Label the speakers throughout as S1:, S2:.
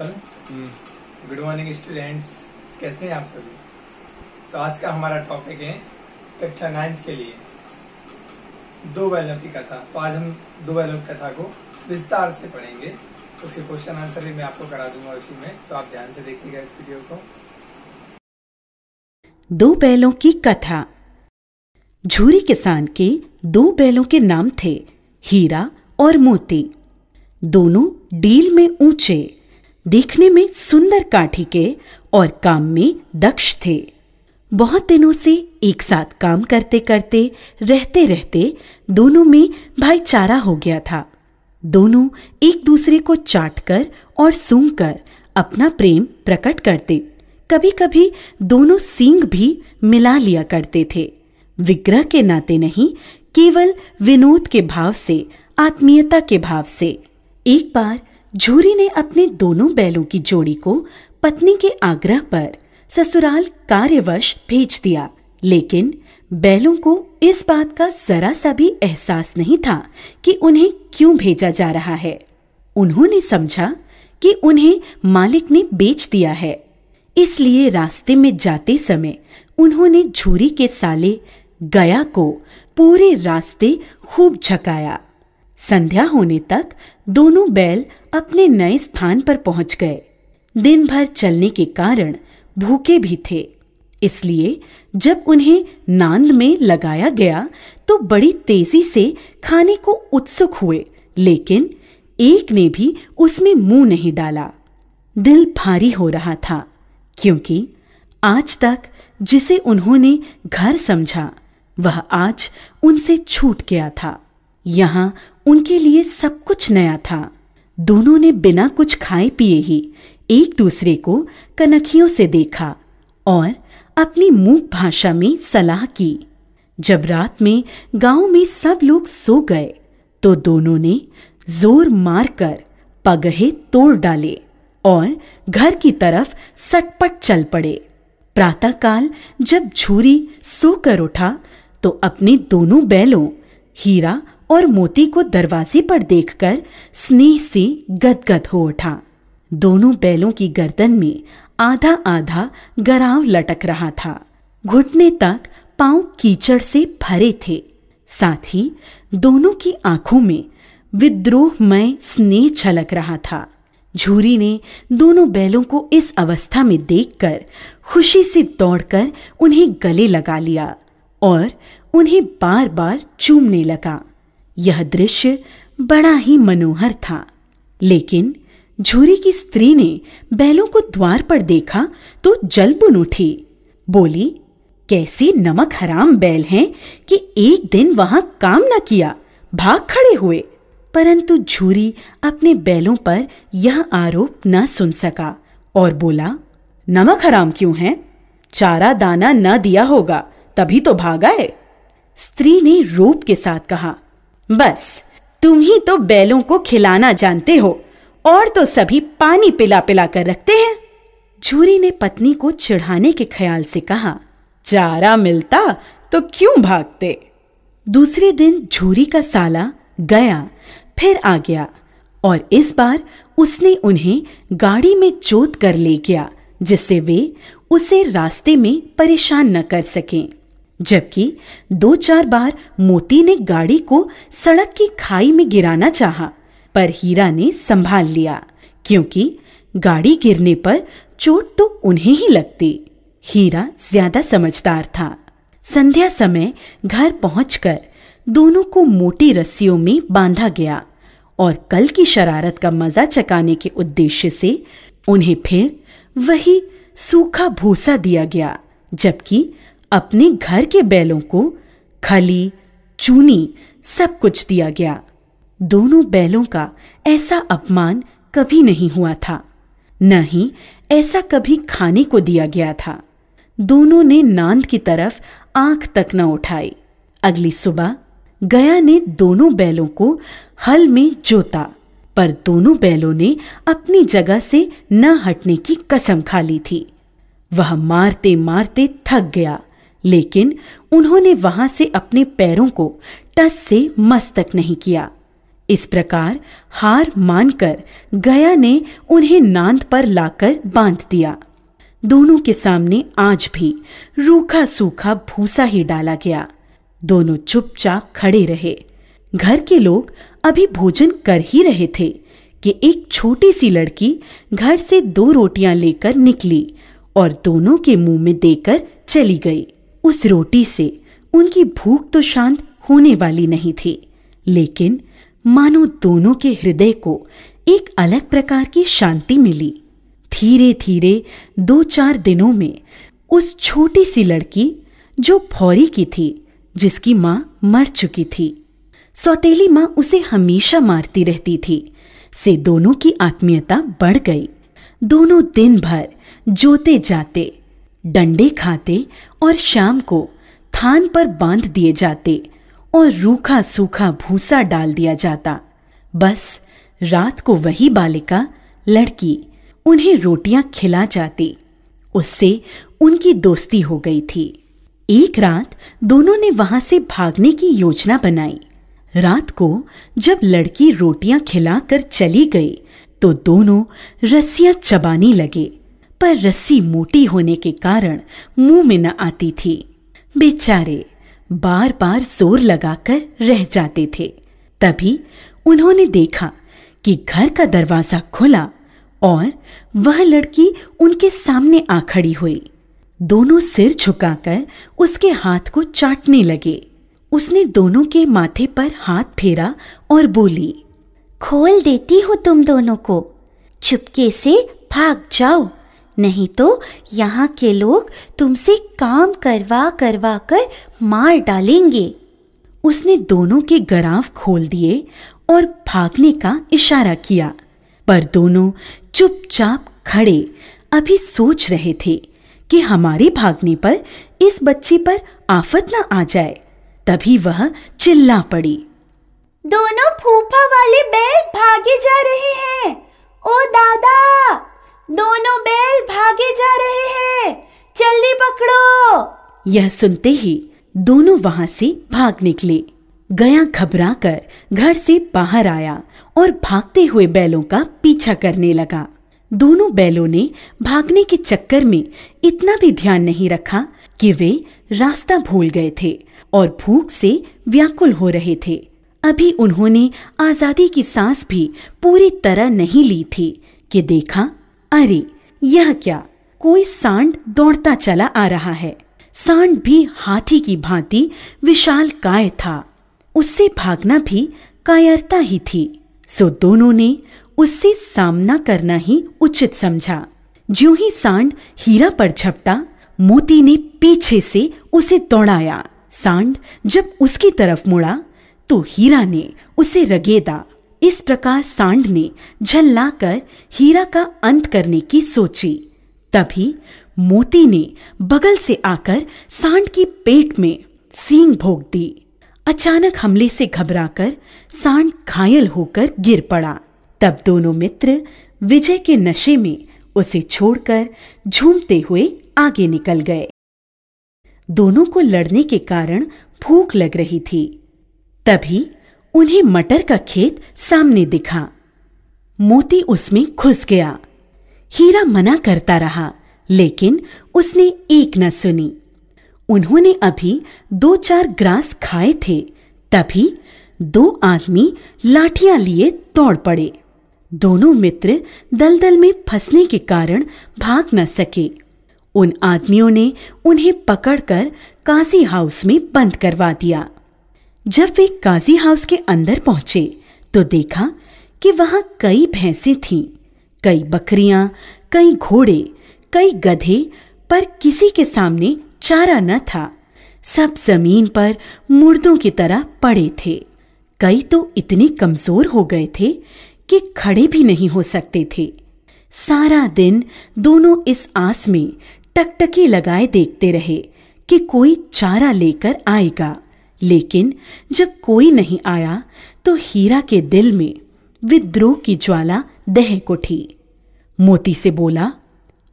S1: good morning students कैसे हैं आप सभी तो आज का हमारा टॉपिक है कक्षा नाइन्थ के लिए दो बैलों की कथा तो आज हम दो बैलों की कथा को विस्तार से पढ़ेंगे उसके क्वेश्चन आंसर भी मैं आपको करा दूंगा उसी में तो आप ध्यान से देखिएगा इस वीडियो को दो बैलों की कथा झूरी किसान के दो बैलों के नाम थे हीरा और मोती दोनों डील में ऊंचे देखने में सुंदर काठी के और काम में दक्ष थे बहुत दिनों से एक साथ काम करते करते रहते रहते दोनों में भाईचारा हो गया था दोनों एक दूसरे को चाट कर और सूंघ कर अपना प्रेम प्रकट करते कभी कभी दोनों सींग भी मिला लिया करते थे विग्रह के नाते नहीं केवल विनोद के भाव से आत्मीयता के भाव से एक बार झूरी ने अपने दोनों बैलों की जोड़ी को पत्नी के आग्रह पर ससुराल कार्यवश भेज दिया लेकिन बैलों को इस बात का जरा सा भी एहसास नहीं था कि उन्हें क्यों भेजा जा रहा है उन्होंने समझा कि उन्हें मालिक ने बेच दिया है इसलिए रास्ते में जाते समय उन्होंने झूरी के साले गया को पूरे रास्ते खूब झकाया संध्या होने तक दोनों बैल अपने नए स्थान पर पहुंच गए दिन भर चलने के कारण भूखे भी थे इसलिए जब उन्हें नांद में लगाया गया तो बड़ी तेजी से खाने को उत्सुक हुए लेकिन एक ने भी उसमें मुंह नहीं डाला दिल भारी हो रहा था क्योंकि आज तक जिसे उन्होंने घर समझा वह आज उनसे छूट गया था यहाँ उनके लिए सब कुछ नया था दोनों ने बिना कुछ खाए पिए ही एक दूसरे को कनखियों से देखा और अपनी मूक भाषा में सलाह की जब रात में गांव में सब लोग सो गए तो दोनों ने जोर मारकर पगहे तोड़ डाले और घर की तरफ सटपट चल पड़े प्रातःकाल जब झूरी सोकर उठा तो अपने दोनों बैलों हीरा और मोती को दरवाजे पर देखकर स्नेह से गदगद हो उठा दोनों बैलों की गर्दन में आधा आधा गराव लटक रहा था घुटने तक पांव कीचड़ से भरे थे साथ ही दोनों की आंखों में विद्रोहमय स्नेह छलक रहा था झूरी ने दोनों बैलों को इस अवस्था में देखकर खुशी से दौड़कर उन्हें गले लगा लिया और उन्हें बार बार चूमने लगा यह दृश्य बड़ा ही मनोहर था लेकिन झूरी की स्त्री ने बैलों को द्वार पर देखा तो जलबुन उठी बोली कैसे नमक हराम बैल हैं कि एक दिन वहां काम न किया भाग खड़े हुए परंतु झूरी अपने बैलों पर यह आरोप न सुन सका और बोला नमक हराम क्यों है चारा दाना न दिया होगा तभी तो भागा है स्त्री ने रूप के साथ कहा बस तुम ही तो बैलों को खिलाना जानते हो और तो सभी पानी पिला पिला कर रखते हैं झूरी ने पत्नी को चिढ़ाने के ख्याल से कहा चारा मिलता तो क्यों भागते दूसरे दिन झूरी का साला गया फिर आ गया और इस बार उसने उन्हें गाड़ी में जोत कर ले गया जिससे वे उसे रास्ते में परेशान न कर सकें जबकि दो चार बार मोती ने गाड़ी को सड़क की खाई में गिराना चाहा, पर हीरा ने संभाल लिया क्योंकि गाड़ी गिरने पर चोट तो उन्हें ही लगती हीरा ज्यादा समझदार था संध्या समय घर पहुंचकर दोनों को मोटी रस्सियों में बांधा गया और कल की शरारत का मजा चकाने के उद्देश्य से उन्हें फिर वही सूखा भूसा दिया गया जबकि अपने घर के बैलों को खली चूनी सब कुछ दिया गया दोनों बैलों का ऐसा अपमान कभी नहीं हुआ था न ही ऐसा कभी खाने को दिया गया था दोनों ने नांद की तरफ आंख तक न उठाई अगली सुबह गया ने दोनों बैलों को हल में जोता पर दोनों बैलों ने अपनी जगह से न हटने की कसम खा ली थी वह मारते मारते थक गया लेकिन उन्होंने वहां से अपने पैरों को टस से मस्तक नहीं किया इस प्रकार हार मानकर गया ने उन्हें नांद पर लाकर बांध दिया दोनों के सामने आज भी रूखा सूखा भूसा ही डाला गया दोनों चुपचाप खड़े रहे घर के लोग अभी भोजन कर ही रहे थे कि एक छोटी सी लड़की घर से दो रोटियां लेकर निकली और दोनों के मुंह में देकर चली गई उस रोटी से उनकी भूख तो शांत होने वाली नहीं थी लेकिन मानो दोनों के हृदय को एक अलग प्रकार की शांति मिली धीरे धीरे दो चार दिनों में उस छोटी सी लड़की जो फौरी की थी जिसकी माँ मर चुकी थी सौतेली माँ उसे हमेशा मारती रहती थी से दोनों की आत्मीयता बढ़ गई दोनों दिन भर जोते जाते डंडे खाते और शाम को थान पर बांध दिए जाते और रूखा सूखा भूसा डाल दिया जाता बस रात को वही बालिका लड़की उन्हें रोटियां खिला जाती उससे उनकी दोस्ती हो गई थी एक रात दोनों ने वहां से भागने की योजना बनाई रात को जब लड़की रोटियां खिलाकर चली गई तो दोनों रस्सियां चबाने लगे पर रस्सी मोटी होने के कारण मुंह में न आती थी बेचारे बार बार जोर लगाकर रह जाते थे तभी उन्होंने देखा कि घर का दरवाजा खुला और वह लड़की उनके सामने आ खड़ी हुई दोनों सिर झुकाकर उसके हाथ को चाटने लगे उसने दोनों के माथे पर हाथ फेरा और बोली खोल देती हूँ तुम दोनों को चुपके से भाग जाओ नहीं तो यहाँ के लोग तुमसे काम करवा करवा कर मार डालेंगे उसने दोनों के गराव खोल दिए और भागने का इशारा किया पर दोनों चुपचाप खड़े अभी सोच रहे थे कि हमारे भागने पर इस बच्ची पर आफत ना आ जाए तभी वह चिल्ला पड़ी दोनों फूफा वाले बैल भागे जा रहे हैं ओ दादा दोनों बैल भागे जा रहे हैं जल्दी पकड़ो यह सुनते ही दोनों वहां से भाग निकले गया घबरा कर घर से बाहर आया और भागते हुए बैलों का पीछा करने लगा दोनों बैलों ने भागने के चक्कर में इतना भी ध्यान नहीं रखा कि वे रास्ता भूल गए थे और भूख से व्याकुल हो रहे थे अभी उन्होंने आजादी की सांस भी पूरी तरह नहीं ली थी कि देखा अरे यह क्या कोई सांड दौड़ता चला आ रहा है सांड भी हाथी की भांति विशाल काय था उससे भागना भी कायरता ही थी सो दोनों ने उससे सामना करना ही उचित समझा जो ही सांड हीरा पर झपटा मोती ने पीछे से उसे दौड़ाया सांड जब उसकी तरफ मुड़ा तो हीरा ने उसे रगेदा इस प्रकार सांड ने झल्लाकर हीरा का अंत करने की सोची तभी मोती ने बगल से आकर सांड की पेट में सींग भोग दी अचानक हमले से घबराकर सांड घायल होकर गिर पड़ा तब दोनों मित्र विजय के नशे में उसे छोड़कर झूमते हुए आगे निकल गए दोनों को लड़ने के कारण भूख लग रही थी तभी उन्हें मटर का खेत सामने दिखा मोती उसमें घुस गया हीरा मना करता रहा लेकिन उसने एक न सुनी उन्होंने अभी दो चार ग्रास खाए थे तभी दो आदमी लाठियां लिए दौड़ पड़े दोनों मित्र दलदल में फंसने के कारण भाग न सके उन आदमियों ने उन्हें पकड़कर काशी हाउस में बंद करवा दिया जब वे काजी हाउस के अंदर पहुंचे तो देखा कि वहां कई भैंसे थीं कई बकरियां कई घोड़े कई गधे पर किसी के सामने चारा न था सब जमीन पर मुर्दों की तरह पड़े थे कई तो इतने कमजोर हो गए थे कि खड़े भी नहीं हो सकते थे सारा दिन दोनों इस आस में टकटकी लगाए देखते रहे कि कोई चारा लेकर आएगा लेकिन जब कोई नहीं आया तो हीरा के दिल में विद्रोह की ज्वाला दहक उठी मोती से बोला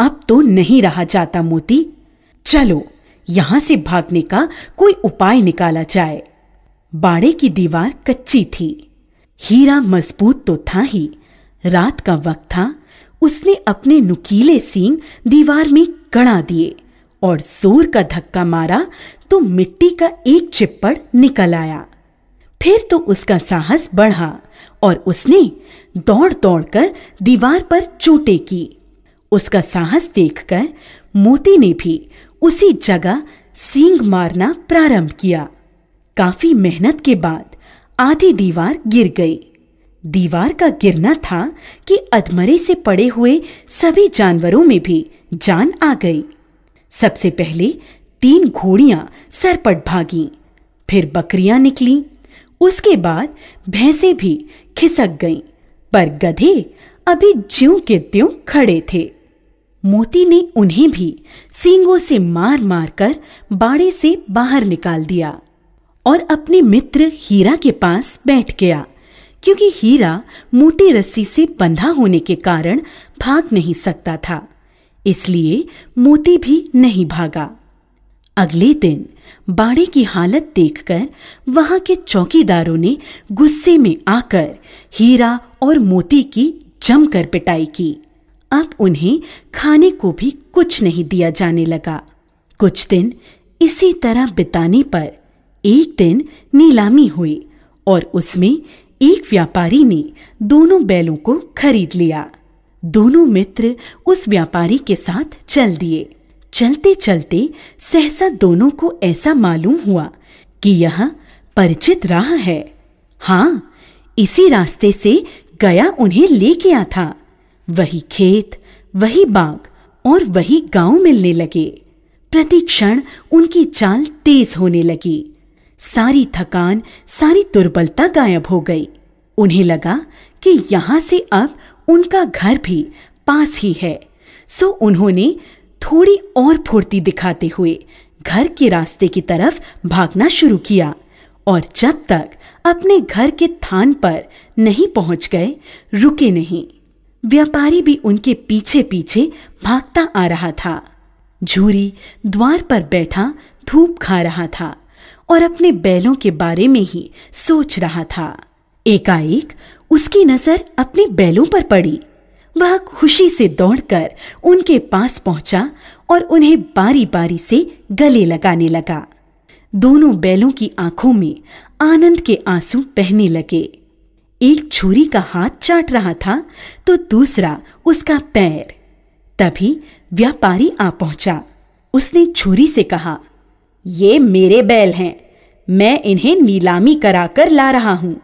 S1: अब तो नहीं रहा जाता मोती चलो यहां से भागने का कोई उपाय निकाला जाए बाड़े की दीवार कच्ची थी हीरा मजबूत तो था ही रात का वक्त था उसने अपने नुकीले सींग दीवार में कड़ा दिए और जोर का धक्का मारा तो मिट्टी का एक चिप्पड़ निकल आया फिर तो उसका साहस बढ़ा और उसने दौड़ दौड़कर दीवार पर चोटे की उसका साहस देखकर मोती ने भी उसी जगह सींग मारना प्रारंभ किया काफी मेहनत के बाद आधी दीवार गिर गई दीवार का गिरना था कि अधमरे से पड़े हुए सभी जानवरों में भी जान आ गई सबसे पहले तीन घोड़ियां सरपट भागी फिर बकरियां निकली उसके बाद भैंसे भी खिसक गईं, पर गधे अभी ज्यों के त्यों खड़े थे मोती ने उन्हें भी सींगों से मार मार कर बाड़े से बाहर निकाल दिया और अपने मित्र हीरा के पास बैठ गया क्योंकि हीरा मोटी रस्सी से बंधा होने के कारण भाग नहीं सकता था इसलिए मोती भी नहीं भागा अगले दिन बाड़े की हालत देखकर वहां के चौकीदारों ने गुस्से में आकर हीरा और मोती की जमकर पिटाई की अब उन्हें खाने को भी कुछ नहीं दिया जाने लगा कुछ दिन इसी तरह बिताने पर एक दिन नीलामी हुई और उसमें एक व्यापारी ने दोनों बैलों को खरीद लिया दोनों मित्र उस व्यापारी के साथ चल दिए चलते चलते सहसा दोनों को ऐसा मालूम हुआ कि यह परिचित राह है हाँ इसी रास्ते से गया उन्हें ले गया था वही खेत वही बाग और वही गांव मिलने लगे प्रतिक्षण उनकी चाल तेज होने लगी सारी थकान सारी दुर्बलता गायब हो गई उन्हें लगा कि यहां से अब उनका घर भी पास ही है सो उन्होंने थोड़ी और फुर्ती दिखाते हुए घर के रास्ते की तरफ भागना शुरू किया और जब तक अपने घर के थान पर नहीं पहुंच गए रुके नहीं व्यापारी भी उनके पीछे पीछे भागता आ रहा था झूरी द्वार पर बैठा धूप खा रहा था और अपने बैलों के बारे में ही सोच रहा था एकाएक उसकी नजर अपने बैलों पर पड़ी वह खुशी से दौड़कर उनके पास पहुंचा और उन्हें बारी बारी से गले लगाने लगा दोनों बैलों की आंखों में आनंद के आंसू बहने लगे एक छुरी का हाथ चाट रहा था तो दूसरा उसका पैर तभी व्यापारी आ पहुंचा उसने छुरी से कहा ये मेरे बैल हैं मैं इन्हें नीलामी कराकर ला रहा हूं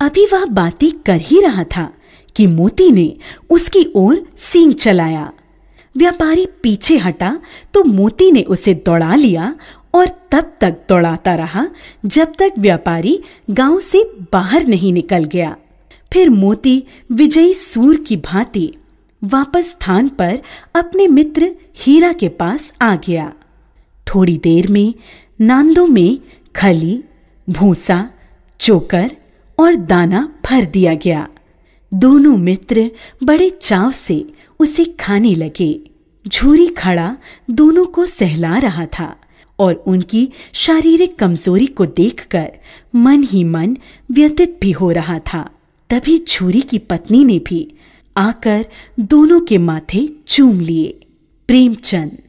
S1: अभी वह बातें कर ही रहा था कि मोती ने उसकी ओर सींग चलाया व्यापारी पीछे हटा तो मोती ने उसे दौड़ा लिया और तब तक दौड़ाता रहा जब तक व्यापारी गांव से बाहर नहीं निकल गया फिर मोती विजयी सूर की भांति वापस स्थान पर अपने मित्र हीरा के पास आ गया थोड़ी देर में नांदों में खली भूसा चोकर और दाना भर दिया गया दोनों मित्र बड़े चाव से उसे खाने लगे झूरी खड़ा दोनों को सहला रहा था और उनकी शारीरिक कमजोरी को देखकर मन ही मन व्यतीत भी हो रहा था तभी झूरी की पत्नी ने भी आकर दोनों के माथे चूम लिए प्रेमचंद